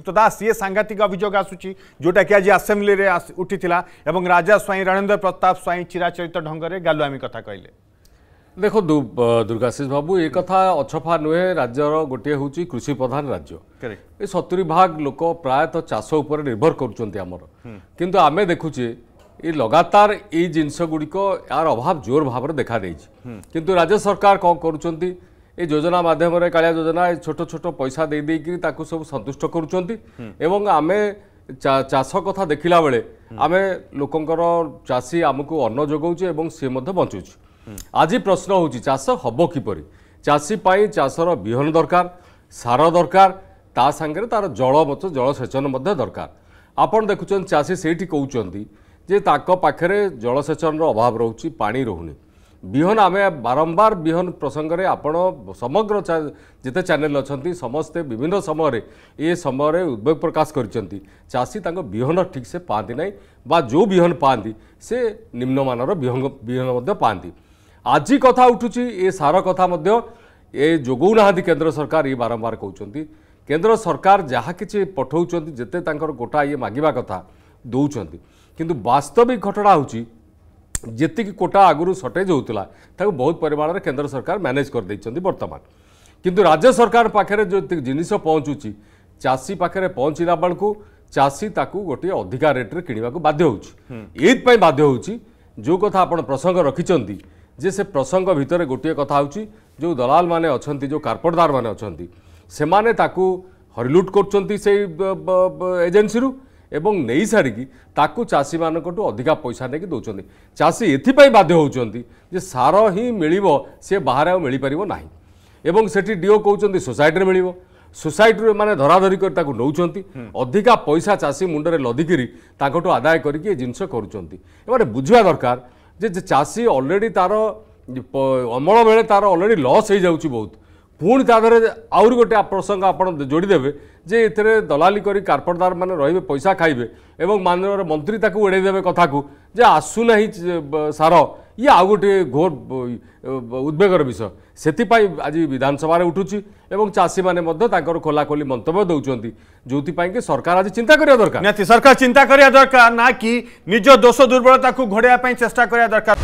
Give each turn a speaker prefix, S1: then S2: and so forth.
S1: ଯୁକ୍ତ ଦାସ ସିଏ ସାଂଘାତିକ ଅଭିଯୋଗ ଆସୁଛି ଯେଉଁଟାକି ଆଜି ଆସେମ୍ବ୍ଲିରେ ଉଠିଥିଲା ଏବଂ ରାଜା ସ୍ୱାଇଁ ରଣେନ୍ଦ୍ର ପ୍ରତାପ ସ୍ୱାଇଁ ଚିରାଚରିତ ଢଙ୍ଗରେ ଗାଲୁଆମି କଥା କହିଲେ
S2: ଦେଖନ୍ତୁ ଦୁର୍ଗାଶିଷ ବାବୁ ଏ କଥା ଅଛଫା ନୁହେଁ ରାଜ୍ୟର ଗୋଟିଏ ହେଉଛି କୃଷି ପ୍ରଧାନ ରାଜ୍ୟ ଏ ସତୁରି ଭାଗ ଲୋକ ପ୍ରାୟତଃ ଚାଷ ଉପରେ ନିର୍ଭର କରୁଛନ୍ତି ଆମର କିନ୍ତୁ ଆମେ ଦେଖୁଛେ ଏ ଲଗାତାର ଏଇ ଜିନିଷ ଗୁଡ଼ିକ ଏହାର ଅଭାବ ଜୋର ଭାବରେ ଦେଖାଦେଇଛି କିନ୍ତୁ ରାଜ୍ୟ ସରକାର କ'ଣ କରୁଛନ୍ତି ଏ ଯୋଜନା ମାଧ୍ୟମରେ କାଳିଆ ଯୋଜନା ଏ ଛୋଟ ଛୋଟ ପଇସା ଦେଇ ଦେଇକିରି ତାକୁ ସବୁ ସନ୍ତୁଷ୍ଟ କରୁଛନ୍ତି ଏବଂ ଆମେ ଚାଷ କଥା ଦେଖିଲା ବେଳେ ଆମେ ଲୋକଙ୍କର ଚାଷୀ ଆମକୁ ଅନ୍ନ ଯୋଗାଉଛି ଏବଂ ସିଏ ମଧ୍ୟ ବଞ୍ଚୁଛି ଆଜି ପ୍ରଶ୍ନ ହେଉଛି ଚାଷ ହେବ କିପରି ଚାଷୀ ପାଇଁ ଚାଷର ବିହନ ଦରକାର ସାର ଦରକାର ତା ସାଙ୍ଗରେ ତା'ର ଜଳ ମଧ୍ୟ ଜଳସେଚନ ମଧ୍ୟ ଦରକାର ଆପଣ ଦେଖୁଛନ୍ତି ଚାଷୀ ସେଇଠି କହୁଛନ୍ତି ଯେ ତାଙ୍କ ପାଖରେ ଜଳସେଚନର ଅଭାବ ରହୁଛି ପାଣି ରହୁନି ବିହନ ଆମେ ବାରମ୍ବାର ବିହନ ପ୍ରସଙ୍ଗରେ ଆପଣ ସମଗ୍ର ଯେତେ ଚ୍ୟାନେଲ ଅଛନ୍ତି ସମସ୍ତେ ବିଭିନ୍ନ ସମୟରେ ଏ ସମୟରେ ଉଦ୍ବେଗ ପ୍ରକାଶ କରିଛନ୍ତି ଚାଷୀ ତାଙ୍କ ବିହନ ଠିକ୍ସେ ପାଆନ୍ତି ନାହିଁ ବା ଯେଉଁ ବିହନ ପାଆନ୍ତି ସେ ନିମ୍ନମାନର ବିହନ ବିହନ ମଧ୍ୟ ପାଆନ୍ତି ଆଜି କଥା ଉଠୁଛି ଏ ସାର କଥା ମଧ୍ୟ ଏ ଯୋଗାଉନାହାନ୍ତି କେନ୍ଦ୍ର ସରକାର ଇଏ ବାରମ୍ବାର କହୁଛନ୍ତି କେନ୍ଦ୍ର ସରକାର ଯାହା କିଛି ପଠାଉଛନ୍ତି ଯେତେ ତାଙ୍କର ଗୋଟା ଇଏ ମାଗିବା କଥା ଦେଉଛନ୍ତି କିନ୍ତୁ ବାସ୍ତବିକ ଘଟଣା ହେଉଛି ଯେତିକି କୋଟା ଆଗରୁ ସର୍ଟେଜ୍ ହେଉଥିଲା ତାକୁ ବହୁତ ପରିମାଣରେ କେନ୍ଦ୍ର ସରକାର ମ୍ୟାନେଜ୍ କରିଦେଇଛନ୍ତି ବର୍ତ୍ତମାନ କିନ୍ତୁ ରାଜ୍ୟ ସରକାର ପାଖରେ ଯେତିକି ଜିନିଷ ପହଞ୍ଚୁଛି ଚାଷୀ ପାଖରେ ପହଞ୍ଚିଲା ବେଳକୁ ଚାଷୀ ତାକୁ ଗୋଟିଏ ଅଧିକା ରେଟ୍ରେ କିଣିବାକୁ ବାଧ୍ୟ ହେଉଛି ଏଇଥିପାଇଁ ବାଧ୍ୟ ହେଉଛି ଯେଉଁ କଥା ଆପଣ ପ୍ରସଙ୍ଗ ରଖିଛନ୍ତି ଯେ ସେ ପ୍ରସଙ୍ଗ ଭିତରେ ଗୋଟିଏ କଥା ହେଉଛି ଯେଉଁ ଦଲାଲମାନେ ଅଛନ୍ତି ଯେଉଁ କାର୍ପଟଦାରମାନେ ଅଛନ୍ତି ସେମାନେ ତାକୁ ହରିଲୁଟ୍ କରୁଛନ୍ତି ସେଇ ଏଜେନ୍ସିରୁ ଏବଂ ନେଇସାରିକି ତାକୁ ଚାଷୀମାନଙ୍କଠୁ ଅଧିକା ପଇସା ନେଇକି ଦେଉଛନ୍ତି ଚାଷୀ ଏଥିପାଇଁ ବାଧ୍ୟ ହେଉଛନ୍ତି ଯେ ସାର ହିଁ ମିଳିବ ସିଏ ବାହାରେ ଆଉ ମିଳିପାରିବ ନାହିଁ ଏବଂ ସେଠି ଡିଓ କହୁଛନ୍ତି ସୋସାଇଟିରେ ମିଳିବ ସୋସାଇଟିରୁ ଏମାନେ ଧରାଧରି କରି ତାକୁ ନେଉଛନ୍ତି ଅଧିକା ପଇସା ଚାଷୀ ମୁଣ୍ଡରେ ଲଦିକିରି ତାଙ୍କଠୁ ଆଦାୟ କରିକି ଏ ଜିନିଷ କରୁଛନ୍ତି ଏମାନେ ବୁଝିବା ଦରକାର ଯେ ଚାଷୀ ଅଲରେଡ଼ି ତା'ର ଅମଳ ବେଳେ ତା'ର ଅଲରେଡ଼ି ଲସ୍ ହେଇଯାଉଛି ବହୁତ ପୁଣି ତା ଦେହରେ ଆହୁରି ଗୋଟେ ପ୍ରସଙ୍ଗ ଆପଣ ଯୋଡ଼ିଦେବେ ଯେ ଏଥିରେ ଦଲାଲି କରି କାରପଟଦାରମାନେ ରହିବେ ପଇସା ଖାଇବେ ଏବଂ ମାନ୍ୟବର ମନ୍ତ୍ରୀ ତାକୁ ଏଡ଼େଇ ଦେବେ କଥାକୁ ଯେ ଆସୁନାହିଁ ସାର ଇଏ ଆଉ ଗୋଟିଏ ଘୋର ଉଦ୍ବେଗର ବିଷୟ ସେଥିପାଇଁ ଆଜି ବିଧାନସଭାରେ ଉଠୁଛି ଏବଂ ଚାଷୀମାନେ ମଧ୍ୟ ତାଙ୍କର ଖୋଲାଖୋଲି ମନ୍ତବ୍ୟ ଦେଉଛନ୍ତି
S1: ଯେଉଁଥିପାଇଁକି ସରକାର ଆଜି ଚିନ୍ତା କରିବା ଦରକାର ନିହାତି ସରକାର ଚିନ୍ତା କରିବା ଦରକାର ନା କି ନିଜ ଦୋଷ ଦୁର୍ବଳତାକୁ ଘୋଡ଼ାଇବା ପାଇଁ ଚେଷ୍ଟା କରିବା ଦରକାର